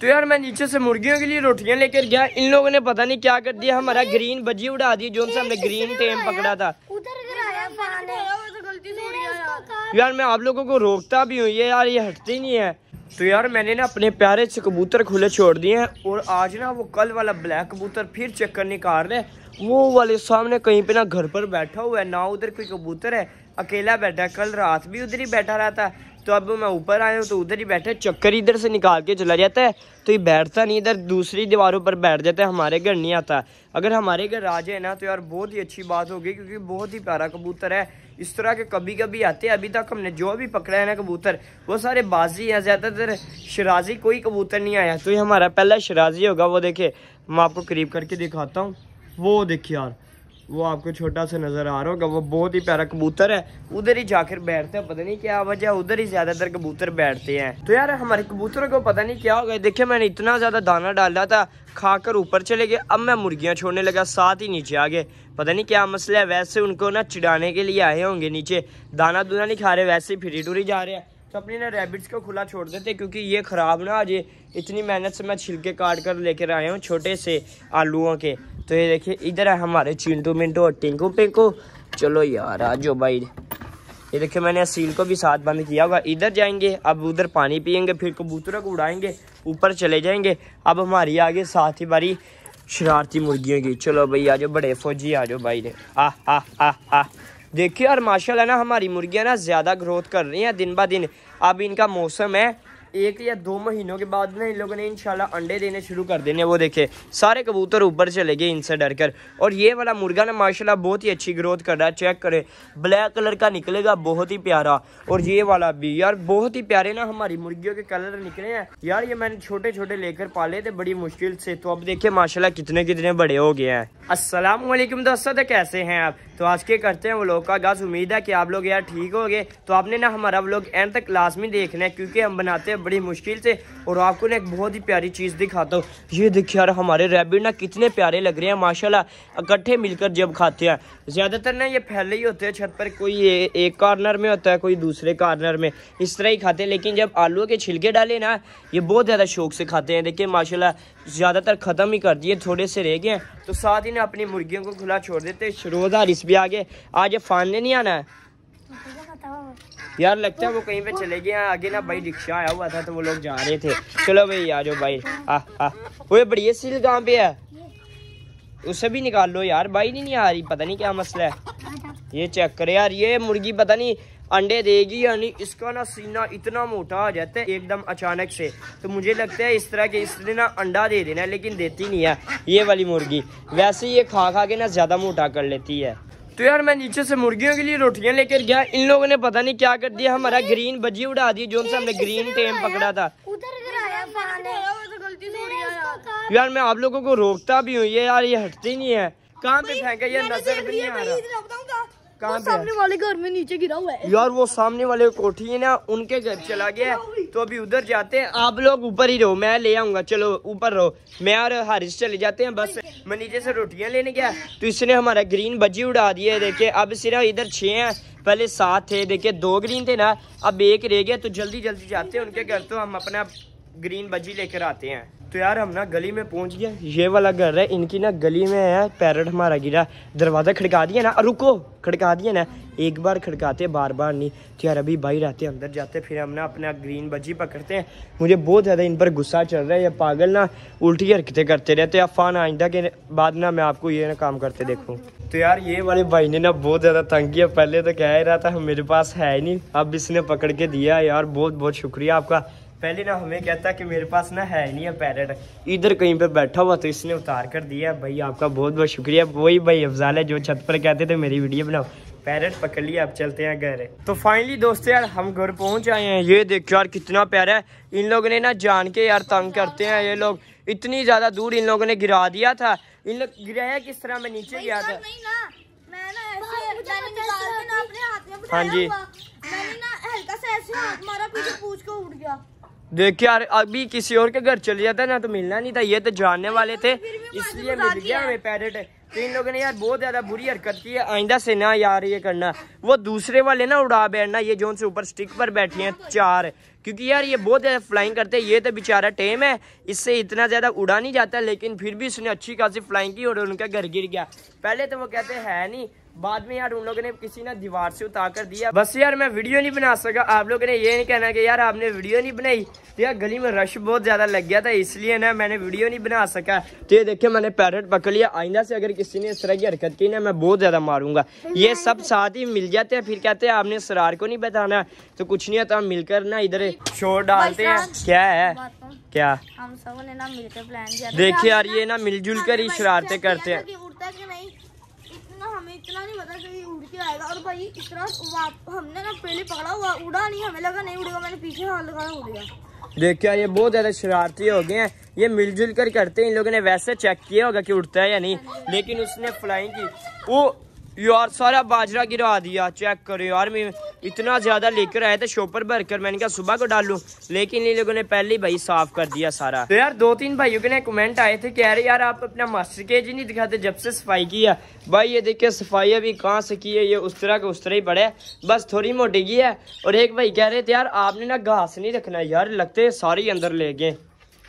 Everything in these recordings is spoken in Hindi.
तो यार मैं नीचे से मुर्गियों के लिए रोटियां लेकर गया इन लोगों ने पता नहीं क्या कर दिया हमारा ग्रीन बजी उड़ा दी जो हमने ग्रीन टेम पकड़ा था यार मैं आप लोगों को रोकता भी हूँ ये यार ये हटती नहीं है तो यार मैंने ना अपने प्यारे से कबूतर खुले छोड़ दिए हैं और आज ना वो कल वाला ब्लैक कबूतर फिर चक्कर निकाल रहे वो वाले सामने कहीं पे ना घर पर बैठा हुआ है ना उधर कोई कबूतर है अकेला बैठा कल रात भी उधर ही बैठा रहता है तो अब मैं ऊपर आया हूँ तो उधर ही बैठा चक्कर इधर से निकाल के चला जाता है तो ये बैठता नहीं इधर दूसरी दीवारों पर बैठ जाता है हमारे घर नहीं आता अगर हमारे घर आ जाए ना तो यार बहुत ही अच्छी बात होगी क्योंकि बहुत ही प्यारा कबूतर है इस तरह के कभी कभी आते हैं अभी तक हमने जो भी पकड़ा है ना कबूतर वो सारे बाजी हैं ज़्यादातर शराजी कोई कबूतर नहीं आया तो ये हमारा पहला शराजी होगा वो देखे मैं आपको करीब करके दिखाता हूँ वो देखिए यार वो आपको छोटा सा नज़र आ रहा होगा वो बहुत ही प्यारा कबूतर है उधर ही जाकर बैठते हैं पता नहीं क्या वजह उधर ही ज़्यादातर कबूतर बैठते हैं तो यार हमारे कबूतरों को पता नहीं क्या हो गया देखिए मैंने इतना ज़्यादा दाना डाला था खाकर ऊपर चले गए अब मैं मुर्गियाँ छोड़ने लगा साथ ही नीचे आ गए पता नहीं क्या मसला है वैसे उनको ना चिड़ाने के लिए आए होंगे नीचे दाना दूना नहीं खा रहे वैसे ही फिरी टूरी जा रहे हैं तो अपने ना रैबिट्स को खुला छोड़ देते क्योंकि ये ख़राब ना आज इतनी मेहनत से मैं छिलके काट कर लेकर आया हूँ छोटे से आलूओं के तो ये देखिए इधर है हमारे चिंटू मिंटू और टिंकू पिंकू चलो यार आ जाओ भाई ये देखिए मैंने सील को भी साथ बंद किया होगा इधर जाएंगे अब उधर पानी पियेंगे फिर कबूतरों को उड़ाएंगे ऊपर चले जाएंगे अब हमारी आगे साथ ही बारी शरारती मुर्गियों की चलो भाई आ जाओ बड़े फौजी आ जाओ भाई ने आ हा हा देखिए और माशाल्लाह ना हमारी मुर्गियाँ ना ज़्यादा ग्रोथ कर रही हैं दिन ब दिन अब इनका मौसम है एक या दो महीनों के बाद ना इन लोगों ने इंशाल्लाह अंडे देने शुरू कर देने वो देखे सारे कबूतर ऊपर चले गए इनसे डर कर और ये वाला मुर्गा ना माशाल्लाह बहुत ही अच्छी ग्रोथ कर रहा है चेक करें ब्लैक कलर का निकलेगा बहुत ही प्यारा और ये वाला भी यार बहुत ही प्यारे ना हमारी मुर्गियों के कलर निकले हैं यार ये मैंने छोटे छोटे लेकर पाले थे बड़ी मुश्किल से तो अब देखिये माशाला कितने कितने बड़े हो गए हैं असलम दोस्तों तो कैसे हैं आप तो आज के करते हैं वो लोग का गाज उम्मीद है कि आप लोग यार ठीक हो गए तो आपने ना हमारा व्लॉग एंड तक लास्ट में देखना है क्योंकि हम बनाते हैं बड़ी मुश्किल से और आपको ना एक बहुत ही प्यारी चीज़ दिखाता हूँ ये देखिए यार हमारे रेबिड ना कितने प्यारे लग रहे हैं माशाल्लाह इकट्ठे मिलकर जब खाते हैं ज़्यादातर ना ये फैले ही होते हैं छत पर कोई ए, एक कार्नर में होता है कोई दूसरे कार्नर में इस तरह ही खाते हैं लेकिन जब आलू के छिलके डाले ना ये बहुत ज़्यादा शौक से खाते हैं देखिए माशाला ज़्यादातर ख़त्म ही कर दिए थोड़े से रह गए तो साथ ही ना अपनी मुर्गियों को खुला छोड़ देते रोज़ हारिस भी आ गए आज फानने नहीं आना है यार लगता है वो कहीं पे चले गए आगे ना भाई रिक्शा आया हुआ था तो वो लोग जा रहे थे चलो भाई आ जाओ भाई आ आ वो बढ़िया सील कहाँ पे है उसे भी निकाल लो यार भाई नहीं, नहीं आ रही पता नहीं क्या मसला है ये चेक करे यार ये मुर्गी पता नहीं अंडे देगी यानी इसका ना सीना इतना मोटा आ जाता है एकदम अचानक से तो मुझे लगता है इस तरह के इसने ना अंडा दे देना लेकिन देती नहीं है ये वाली मुर्गी वैसे ये खा खा के ना ज़्यादा मोटा कर लेती है तो यार मैं नीचे से मुर्गियों के लिए रोटियां लेकर गया इन लोगों ने पता नहीं क्या कर दिया हमारा ग्रीन बजी उड़ा दी जो हमने ग्रीन टेम पकड़ा था यार मैं आप लोगों को रोकता भी हूँ ये यार ये हटती नहीं है कहाँ पे फेंका ये नजर भी नहीं आ रहा कहाँ सामने वाले घर में नीचे गिरा हुआ है यार वो सामने वाले कोठी है ना उनके घर चला गया तो अभी उधर जाते हैं आप लोग ऊपर ही रहो मैं ले आऊंगा चलो ऊपर रहो मैं और हारिस चले जाते हैं बस मैं नीचे से रोटियां लेने गया तो इसने हमारा ग्रीन बजी उड़ा दिया देखे अब सिर्फ इधर छे हैं पहले सात थे देखे दो ग्रीन थे ना अब एक रह गया तो जल्दी जल्दी जाते हैं उनके घर तो हम अपना ग्रीन बजी लेकर आते हैं तो यार हम ना गली में पहुंच गया ये वाला घर है इनकी ना गली में है पैरट हमारा गिरा दरवाज़ा खड़का दिया ना रुको खड़का दिया ना एक बार खड़काते बार बार नहीं तो यार अभी भाई रहते अंदर जाते फिर हम ना अपना ग्रीन बजी पकड़ते हैं मुझे बहुत ज़्यादा इन पर गुस्सा चल रहा है ये पागल ना उल्टी हरकतें करते रहते अफान आइंदा के बाद ना मैं आपको ये ना काम करते देखूँ तो यार ये वाले भाई ने ना बहुत ज़्यादा तंग किया पहले तो कह ही रहा था मेरे पास है ही नहीं अब इसने पकड़ के दिया यार बहुत बहुत शुक्रिया आपका पहले ना हमें कहता कि मेरे पास ना है नहीं है पैरेट इधर कहीं पे बैठा हुआ तो इसने उतार कर दिया भाई आपका बहुत बहुत शुक्रिया वही भाई अफजाल है जो छत पर कहते थे मेरी वीडियो बनाओ पैरेट पकड़ लिया अब चलते हैं घर तो फाइनली दोस्तों यार हम घर पहुंच आए हैं ये देखो यार कितना प्यारा है इन लोगों ने ना जान के यार तंग करते हैं ये लोग इतनी ज्यादा दूर इन लोगों ने गिरा दिया था इन लोग गिराया किस तरह तो में नीचे गया था हाँ जी हल्का सा ऐसे हाथ मारा पीछे पूछ के उठ गया देख यार अभी किसी और के घर चले जाता ना तो मिलना नहीं था ये तो जानने वाले थे इसलिए मिल गया हमें पैरेट तो इन लोगों ने यार बहुत ज्यादा बुरी हरकत की है आइंदा से ना यार ये करना वो दूसरे वाले ना उड़ा बैठना ये जो उनसे ऊपर स्टिक पर बैठी हैं चार क्योंकि यार ये बहुत ज़्यादा फ्लाइंग करते हैं ये तो बेचारा टेम है इससे इतना ज़्यादा उड़ा नहीं जाता लेकिन फिर भी इसने अच्छी खासी फ्लाइंग की और उनका घर गिर गया पहले तो वो कहते हैं नहीं बाद में यार उन लोगों ने किसी ने दीवार से उतार कर दिया बस यार मैं वीडियो नहीं बना सका आप लोगों ने ये नहीं कहना कि यार आपने वीडियो नहीं बनाई तो यार गली में रश बहुत ज़्यादा लग गया था इसलिए ना मैंने वीडियो नहीं बना सका तो ये देखिए मैंने पैरट पकड़ लिया आईंदा से अगर किसी ने इस तरह की हरकत की ना मैं बहुत ज़्यादा मारूंगा ये सब साथ ही मिल जाते हैं फिर कहते हैं आपने सरार को नहीं बताना तो कुछ नहीं होता मिलकर ना इधर शोर डालते हैं क्या है तो क्या हम सब ने ना मिलकर प्लान देखिए यार ये ना मिलजुल कर ही शरारते करते हैं इतना नहीं पता कि उड़ के आएगा और भाई इतना हमने ना पहले पकड़ा हुआ उड़ा नहीं हमें लगा नहीं उड़ेगा मैंने पीछे हाथ लगाया उड़ गया देखिए ये बहुत ज़्यादा शरारती हो गए हैं ये मिलजुल कर करते हैं इन लोगों ने वैसे चेक किया होगा कि उड़ता है या नहीं लेकिन उसने फ्लाइंग की वो यार सारा बाजरा गिरा दिया चेक करो यार मैं इतना ज़्यादा लेकर आया था शोपर भर कर मैंने कहा सुबह को डालू लेकिन इन लोगों ने पहले ही भाई साफ कर दिया सारा तो यार दो तीन भाइयों के ने कमेंट आए थे कह रहे यार आप अपना मास्टर केज ही नहीं दिखाते जब से सफाई की है भाई ये देखिए सफाई अभी कहाँ से की है ये उस तरह के उस तरह ही पड़े बस थोड़ी मोटी की है और एक भाई कह रहे थे यार आपने ना घास नहीं रखना यार लगते सारे अंदर ले गए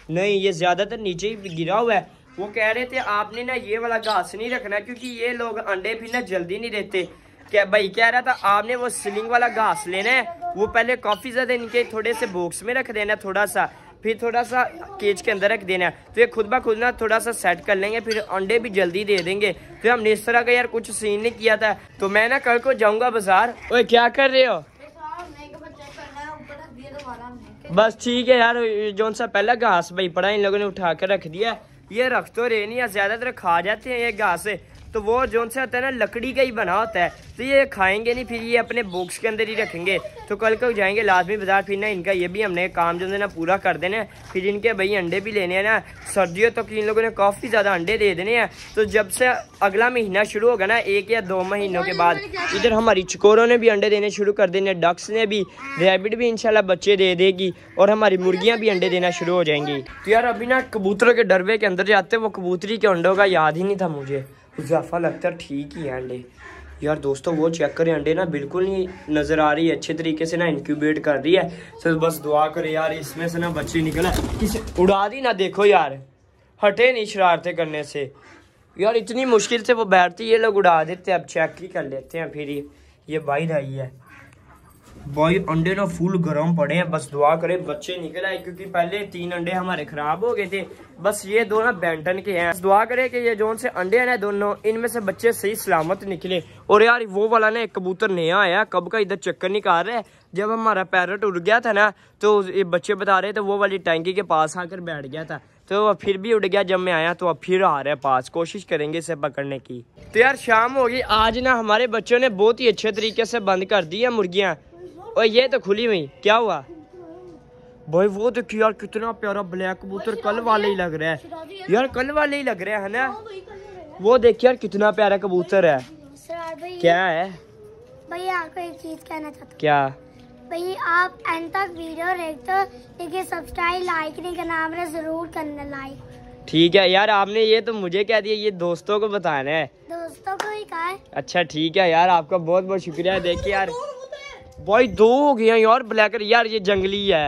नहीं ये ज़्यादातर नीचे ही गिरा हुआ है वो कह रहे थे आपने ना ये वाला घास नहीं रखना क्योंकि ये लोग अंडे भी ना जल्दी नहीं देते क्या भाई कह रहा था आपने वो सिलिंग वाला घास लेना है वो पहले काफ़ी ज़्यादा इनके थोड़े से बॉक्स में रख देना थोड़ा सा फिर थोड़ा सा केज के अंदर रख देना है तो ये खुद ब खुद ना थोड़ा सा सेट कर लेंगे फिर अंडे भी जल्दी दे देंगे तो हमने इस तरह का यार कुछ सीन नहीं किया था तो मैं ना कल को जाऊंगा बाजार ओए क्या कर रहे हो बस ठीक है यार जो सा पहला घास भाई पड़ा इन लोगों ने उठा कर रख दिया ये रख तो रहे नहीं ज़्यादातर खा जाते हैं ये घास तो वो जो सा होता है ना लकड़ी का ही बना होता है तो ये खाएंगे नहीं फिर ये अपने बॉक्स के अंदर ही रखेंगे तो कल कल जाएंगे लाजमी बाजार फिर ना इनका ये भी हमने काम जो है ना पूरा कर देना है फिर इनके भाई अंडे भी लेने हैं ना सर्दियों तक तो इन लोगों ने काफ़ी ज़्यादा अंडे दे देने हैं तो जब से अगला महीना शुरू होगा ना एक या दो महीनों के बाद इधर हमारी चकोरों ने भी अंडे देने शुरू कर देने डक्स ने भी रेबिड भी इनशाला बच्चे दे देगी और हमारी मुर्गियाँ भी अंडे देना शुरू हो जाएंगी तो यार अभी ना कबूतरों के डरवे के अंदर जाते वो कबूतरी के अंडों का याद ही नहीं था मुझे इजाफा लगता है ठीक ही है अंडे यार दोस्तों वो चेक करें अंडे ना बिल्कुल नहीं नज़र आ रही है अच्छे तरीके से ना इंक्यूबेट कर रही है सर बस दुआ करें यार इसमें से ना बच्ची निकले इसे उड़ा दी ना देखो यार हटे नहीं शरारते करने से यार इतनी मुश्किल से वो बैठती ये लोग उड़ा देते हैं अब चेक ही कर लेते हैं फिर ये ये बाहर आई है भाई अंडे ना फुल गर्म पड़े हैं बस दुआ करें बच्चे निकल आए क्योंकि पहले तीन अंडे हमारे खराब हो गए थे बस ये दो ना बैंटन के हैं दुआ करें कि ये जो से अंडे हैं दोनों इनमें से बच्चे सही सलामत निकले और यार वो वाला ना एक कबूतर नया आया कब का इधर चक्कर निकाल रहा है जब हमारा पैरट उड़ गया था ना तो ये बच्चे बता रहे थे वो वाली टैंकी के पास आकर बैठ गया था तो फिर भी उड़ गया जब मैं आया तो अब फिर आ रहा है पास कोशिश करेंगे इसे पकड़ने की तो यार शाम होगी आज ना हमारे बच्चों ने बहुत ही अच्छे तरीके से बंद कर दी है मुर्गियाँ ओए ये तो खुली हुई क्या हुआ भाई वो देखो यार कितना प्यारा ब्लैक कबूतर कल वाले ही लग रहा है यार कल वाले ही लग रहा है ना हाँ, वो देखिए यार कितना प्यारा कबूतर है क्या है भैया आपको एक चीज कहना चाहता क्या भैया आप एंड तक वीडियो देखते तो देखिए सब्सक्राइब लाइक नहीं करना आपने जरूर करना लाइक ठीक है यार आपने ये तो मुझे कह दिया ये दोस्तों को बताना है दोस्तों को ही कहा है अच्छा ठीक है यार आपका बहुत बहुत शुक्रिया देखिए यार भाई दो हो गया यार ब्लैक यार ये जंगली है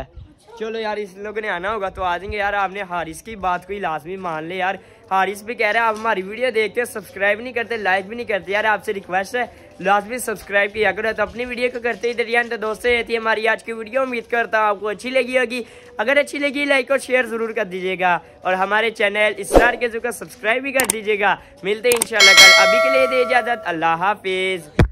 चलो यार इस लोगों ने आना होगा तो आ जाएंगे यार आपने हारिस की बात को ही लाजमी मान ले यार हारिस भी कह रहे हैं आप हमारी वीडियो देखते हो सब्सक्राइब नहीं करते लाइक भी नहीं करते यार आपसे रिक्वेस्ट है लाजमी सब्सक्राइब किया करो तो अपनी वीडियो को करते ही दरिया तो दोस्तों ये थी हमारी आज की वीडियो उम्मीद करता हूँ आपको अच्छी लगी होगी अगर अच्छी लगी लाइक और शेयर ज़रूर कर दीजिएगा और हमारे चैनल स्टार के जो सब्सक्राइब भी कर दीजिएगा मिलते हैं इन कल अभी के लिए दे इजाज़त अल्लाह हाफिज़